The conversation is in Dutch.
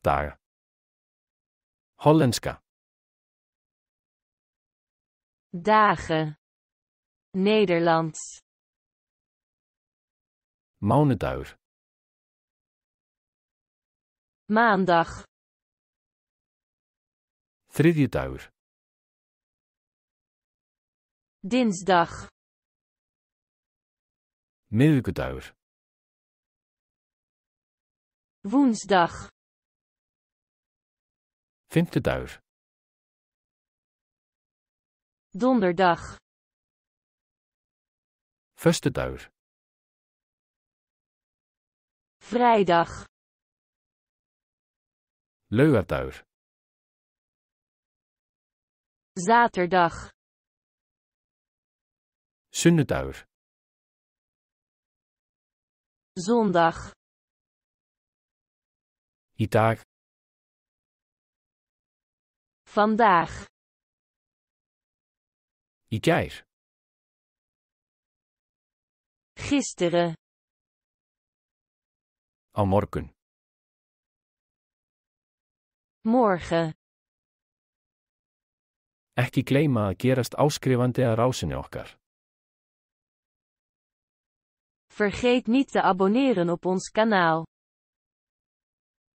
dagen. Hollandska Dagen. Nederlands. Maandag. Maandag. Þriðjudagur. Dinsdag. Miðvikudagur. Woensdag vindt de duif. Donderdag. Veste duif. Vrijdag. Leuarduif. Zaterdag. Sunneduif. Zondag. Idag. Vandaag. I Gisteren. Al morgen. Morgen. Ekki gleyma að gerast áskrifandi að rásinni okkar. Vergeet niet te abonneren op ons kanaal.